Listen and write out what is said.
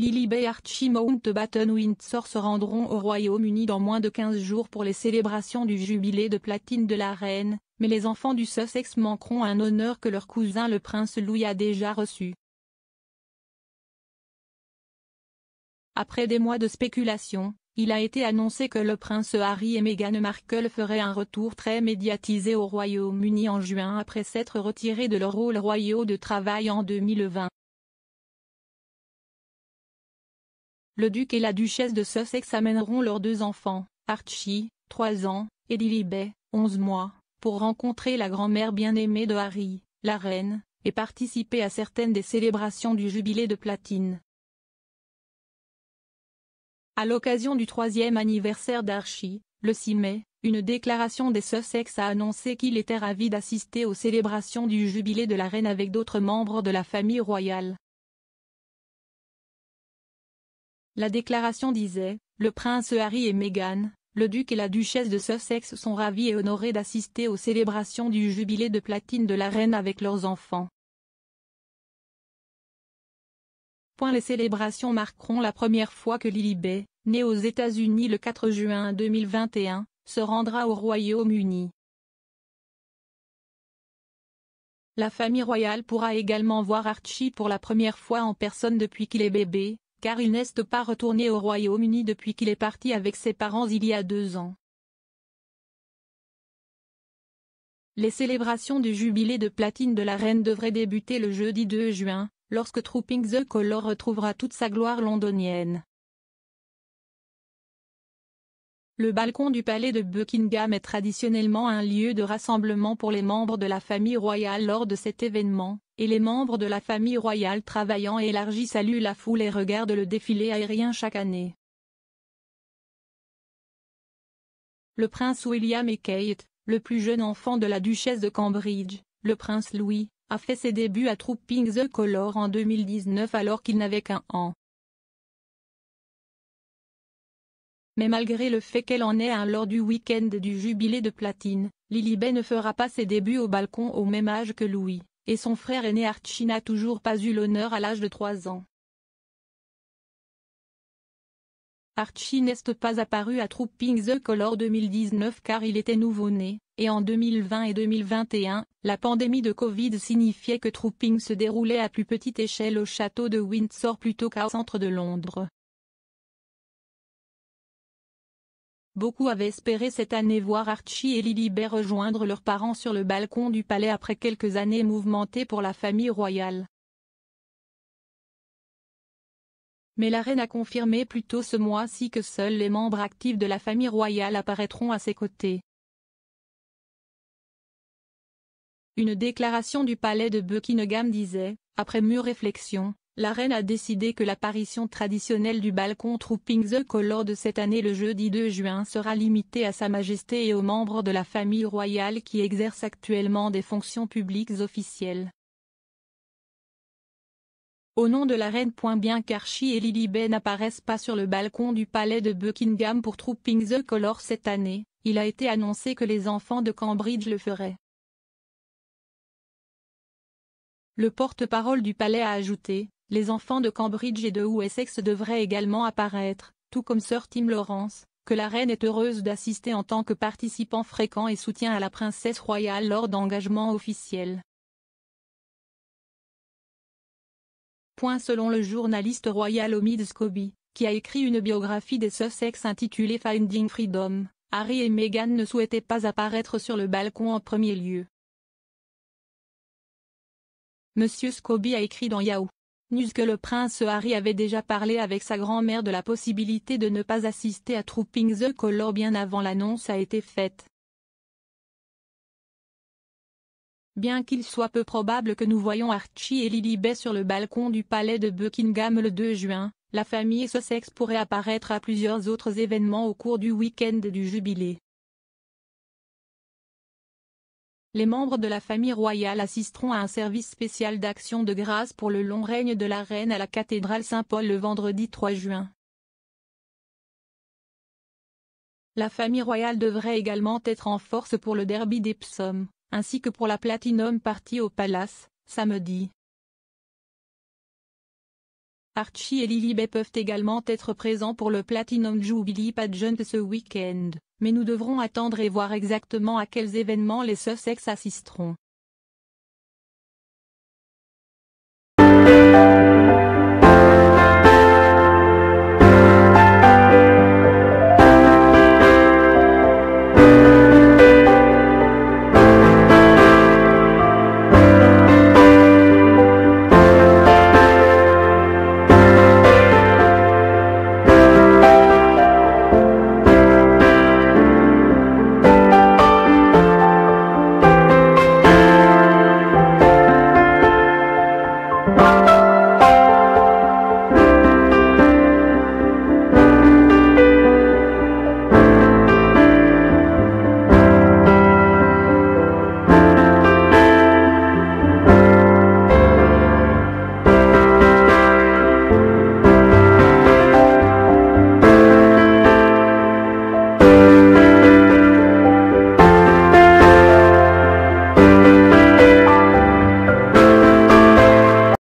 Lily Bay Archie Mountbatten Windsor se rendront au Royaume-Uni dans moins de 15 jours pour les célébrations du jubilé de platine de la reine, mais les enfants du Sussex manqueront un honneur que leur cousin le prince Louis a déjà reçu. Après des mois de spéculation, il a été annoncé que le prince Harry et Meghan Markle feraient un retour très médiatisé au Royaume-Uni en juin après s'être retirés de leur rôle royaux de travail en 2020. le duc et la duchesse de Sussex amèneront leurs deux enfants, Archie, 3 ans, et Bay, 11 mois, pour rencontrer la grand-mère bien-aimée de Harry, la reine, et participer à certaines des célébrations du jubilé de platine. À l'occasion du troisième anniversaire d'Archie, le 6 mai, une déclaration des Sussex a annoncé qu'il était ravi d'assister aux célébrations du jubilé de la reine avec d'autres membres de la famille royale. La déclaration disait, le prince Harry et Meghan, le duc et la duchesse de Sussex sont ravis et honorés d'assister aux célébrations du jubilé de platine de la reine avec leurs enfants. Point les célébrations marqueront la première fois que Lily Bay, née aux États-Unis le 4 juin 2021, se rendra au Royaume-Uni. La famille royale pourra également voir Archie pour la première fois en personne depuis qu'il est bébé, car il n'est pas retourné au Royaume-Uni depuis qu'il est parti avec ses parents il y a deux ans. Les célébrations du jubilé de platine de la reine devraient débuter le jeudi 2 juin, lorsque Trooping the Color retrouvera toute sa gloire londonienne. Le balcon du palais de Buckingham est traditionnellement un lieu de rassemblement pour les membres de la famille royale lors de cet événement, et les membres de la famille royale travaillant et élargis saluent la foule et regardent le défilé aérien chaque année. Le prince William et Kate, le plus jeune enfant de la duchesse de Cambridge, le prince Louis, a fait ses débuts à Trooping the Color en 2019 alors qu'il n'avait qu'un an. Mais malgré le fait qu'elle en ait un lors du week-end du jubilé de platine, Lilibet ne fera pas ses débuts au balcon au même âge que Louis, et son frère aîné Archie n'a toujours pas eu l'honneur à l'âge de 3 ans. Archie n'est pas apparu à Trooping the Color 2019 car il était nouveau-né, et en 2020 et 2021, la pandémie de Covid signifiait que Trooping se déroulait à plus petite échelle au château de Windsor plutôt qu'au centre de Londres. Beaucoup avaient espéré cette année voir Archie et Bay rejoindre leurs parents sur le balcon du palais après quelques années mouvementées pour la famille royale. Mais la reine a confirmé plus tôt ce mois-ci que seuls les membres actifs de la famille royale apparaîtront à ses côtés. Une déclaration du palais de Buckingham disait, après mûre réflexion, la reine a décidé que l'apparition traditionnelle du balcon Trooping the Color de cette année le jeudi 2 juin sera limitée à Sa Majesté et aux membres de la famille royale qui exercent actuellement des fonctions publiques officielles. Au nom de la reine. Bien qu'Archie et Bay n'apparaissent pas sur le balcon du palais de Buckingham pour Trooping the Color cette année, il a été annoncé que les enfants de Cambridge le feraient. Le porte-parole du palais a ajouté les enfants de Cambridge et de Wessex devraient également apparaître, tout comme Sir Tim Lawrence, que la reine est heureuse d'assister en tant que participant fréquent et soutien à la princesse royale lors d'engagements officiels. Point selon le journaliste royal Omid Scobie, qui a écrit une biographie des Sussex intitulée Finding Freedom, Harry et Meghan ne souhaitaient pas apparaître sur le balcon en premier lieu. Monsieur Scobie a écrit dans Yahoo News que le prince Harry avait déjà parlé avec sa grand-mère de la possibilité de ne pas assister à Trooping the Color bien avant l'annonce a été faite. Bien qu'il soit peu probable que nous voyions Archie et Lily Lilibet sur le balcon du palais de Buckingham le 2 juin, la famille Sussex pourrait apparaître à plusieurs autres événements au cours du week-end du Jubilé. Les membres de la famille royale assisteront à un service spécial d'action de grâce pour le long règne de la reine à la cathédrale Saint-Paul le vendredi 3 juin. La famille royale devrait également être en force pour le derby des ainsi que pour la Platinum Party au Palace, samedi. Archie et Lily Bay peuvent également être présents pour le Platinum Jubilee Pageant ce week-end mais nous devrons attendre et voir exactement à quels événements les Sussex assisteront.